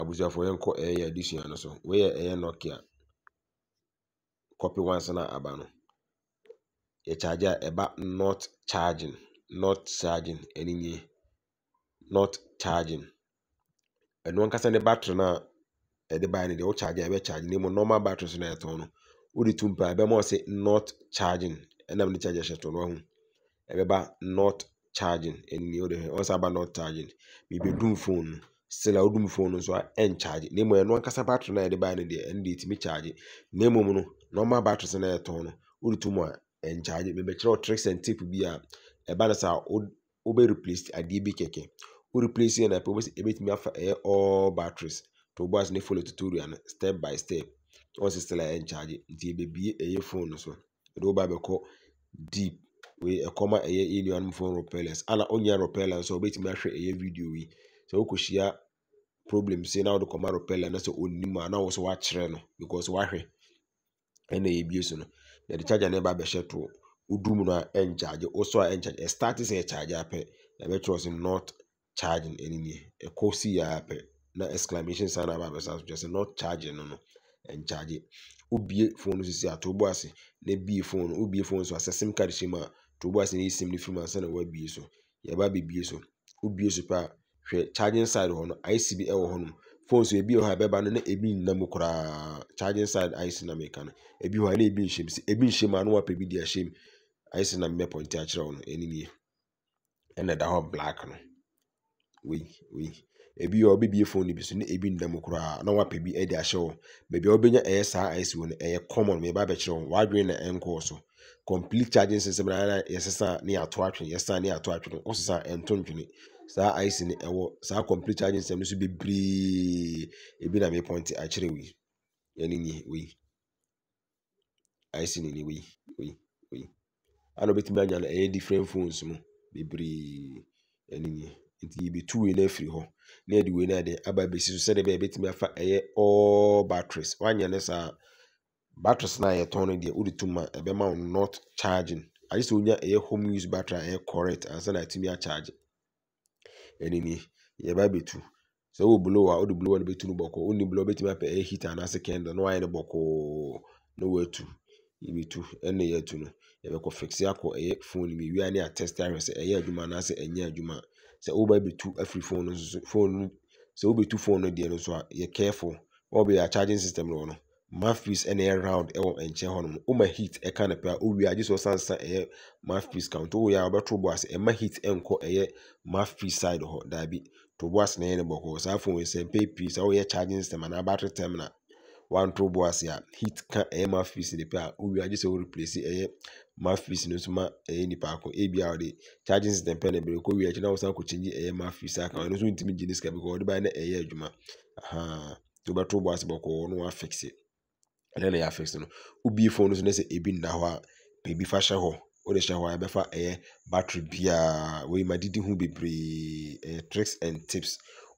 abusuafoɔ yɛnkɔ ɛyɛ yɛ adesua no so wei yɛ ɛyɛ nokia copy wansi na aba no yɛkyaagye a ɛba not charging nọt charging ɛne nọt charging ankasa ne battery no a ɛde baeɛ no deɛ a na mu normal battery so na yɛtɔn no wode tu mpa ɛbɛma ɔse charging ɛnam ne aba no still a phone nso a ɛnkyagye na mmom ɛno ankasa battery no a yɛde baa no deɛ ɛno deɛ ɛtumi kyagye na mmom no normal batteries no a yɛtɔn no wode to mu a ɛnkyagye mebɛkyerɛ wo tricks and tip bi a ɛba no sɛ a wobɛ replace adeɛ bi kɛkɛ wo replace yɛ na pɛ wobɛsɛ ɛbɛtumi afa ɛyɛ all batteries to boas ne follow tutorial no step by step ɔsɛ still a ɛnkyagye nti yɛbɛbie ɛyɛ phone no so ɛde woba bɛkɔ deep wei ɛkɔma ɛyɛ yɛ nuanom phone repellers ana ɔnya repellers a wobɛtumi ahwɛ ɛyɛ video yi sɛ wokɔhyia problem sei na wode kɔma repɛle na sɛ ɔnim a na wo so woakyerɛ no because woahwɛ ɛna yɛbie so no yɛde charger no ɛba bɛhyɛ to wodu mu no a ɛnkyagye wo so a ɛnkyagye ɛstarte sɛ ɛkyagye apɛ na ɛbɛkyerɛ sɛ not charging ɛne nie ɛkɔ si yɛ apɛ na exclamation sign aba abɛsa so kyerɛ sɛ not charging no no ɛnkyagye wobie phone no sisi atobo ase na bie phone no wobie phone so asɛ sim card hyɛ mu a tobo ase na yi sim no firi mu ansa na woabie so yɛba bɛbie so wobie so pɛ hwɛ charging side hɔ no ic bi wɔ hɔnom phones so ebi wɔ ha na ebi nnam koraa charging side ic na meka no ebi wɔ na ebi nhyɛm si ebi nhyɛm a no wapɛ bi de ahyɛm ic na mmɛ pɔnte akyerɛ wɔn ɛna ɛda hɔ black no wei ebi wɔ phone no so na ebi nnam koraa na wapɛ bi ahyɛ wɔn beebi a ɛyɛ saa ic wɔ no ɛyɛ common mɛ saa ice ni ɛwɔ saa complete charge nsɛm no bebree ebi na mepɔnte akyerɛ wei ɛne ni wei ice no ni wei wei wei ana obetumi anya no ɛyɛ different phones mu bebree ɛne nie nti yɛbɛtu wei no afiri hɔ na yɛde wei no ade aba abɛsi so sɛdeɛ bɛyɛ afa ɛyɛ all batteries wanyɛ no saa batteries na a yɛtɔn no deɛ wode to ma a ɛbɛma wo not charging agye sɛ wonya ɛyɛ home use a ɛyɛ correct ansa na ɛnini yɛba abɛtu sɛ wowɔ blow a wode blow a no bɛtu no bɔkɔɔ wonni blow wobɛtumi apɛ ɛyɛ heat anaasɛ candle na wayɛ no bɔkɔɔ na woatu yɛbɛtu ɛnna yɛatu no yɛbɛkɔ fixe akɔ ɛyɛ phone no mu wie ne atest ahwɛ sɛ ɛyɛ adwuma anaasɛ ɛnyɛ adwuma sɛ woba bɛtu afiri phone no nso phone no sɛ wobɛtu phone no deɛ no nso a yɛ careful wɔbɛyɛ a charging system no wɔ no mouthpiece ɛna ɛyɛ round ɛwɔ nkyɛn hɔnom ɔma heat ɛka ne pɛa ɔwie agye sɛ ɔsansa ɛyɛ mouthpiece count ɔwie a ɔbɛto bɔ ase ɛma heat ɛnkɔ ɛyɛ mouthpiece side hɔ daabi to bɔ ase na ɛyɛ ne bɔkɔɔ saa phone yi sɛ mpɛn pii sɛ ɔyɛ charging stem anaa battery term na wanto bɔ ase a heat ka ɛyɛ mouthpiece ne pɛa ɔwie agye sɛ ɔreplace ɛyɛ mouthpiece no nso ma ɛyɛ nipa ako ebi a ɔde charging stem pɛn na ebere kɔ wie akyi na ɔsan kɔ kyɛnji ɛyɛ mouthpiece aka ɔno nso ntumi gye ne sika bi kɔ ɔde ba yɛ na ɛyɛ adwuma ahaa to bɛto bɔ ase bɔkɔɔ no wa ɛno na yɛafix no wobie phone no so na sɛ ebi nna hɔ a baabi fa hyɛ hɔ wode hyɛ hɔ a ɛbɛfa ɛyɛ battery biaa wei ma didi ho bebree ɛyɛ tricks and tips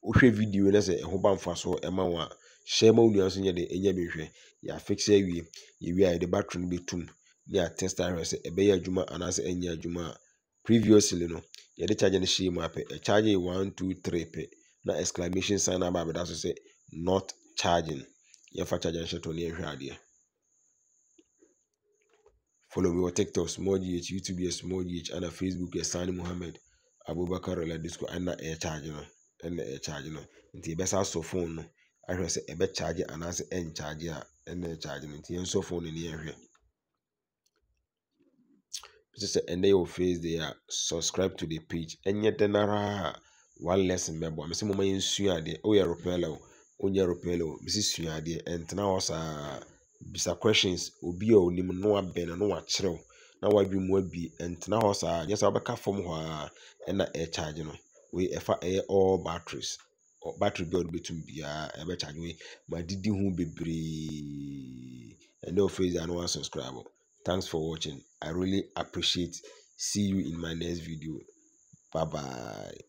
wohwɛ video na sɛ ɛho ba mfa so ɛma wo a hyɛ ma wo nua so nyɛ de ɛnyɛ bɛhwɛ yɛafix awie yɛwie a yɛde battery no bɛtum ne atest ahwɛ sɛ ɛbɛyɛ adwuma anaasɛ ɛnyɛ adwuma a previously no yɛde charge no hyɛɛ mu apɛ ɛcharge 123 pɛ na exclamation sign aba abɛda so sɛ not charging yɛfacha gyanhyɛ tɔ ne yɛhwɛ adeɛ follow me on tiktok small gh youtube yɛ small gh ana facebook yɛ sani muhammad abubakar oladisco ɛna ɛyɛ charge no ɛna ɛyɛ charge no nti yɛbɛsa asɔ phone no ahwɛ sɛ ɛbɛcharge anaasɛ ɛncharge a ɛna ɛyɛ charge no nti yɛnsɔ phone ne yɛhwɛ sɛ sɛ ɛnɛ yɛ wɔ a subscribe to the page ɛnyɛ dɛ no a one lesson sɛ adeɛ wonyɛ ropɛ o bisi sua adeɛ ɛntena hɔ saa bisa questions obi a onim no wabɛn no na wakyerɛw na wadwi mu abi ɛntena hɔ saa nyɛ sɛ wobɛka fam hɔ a ɛna ɛɛkyagye no wei ɛfa ɛyɛ all batteries battery bi a wɔde bɛtum biara ɛbɛkyagye wei ma didi ho bebree ɛnɛ ofeezi ano wa subscribe thanks for watching i really appreciate see you in my next video bye bye.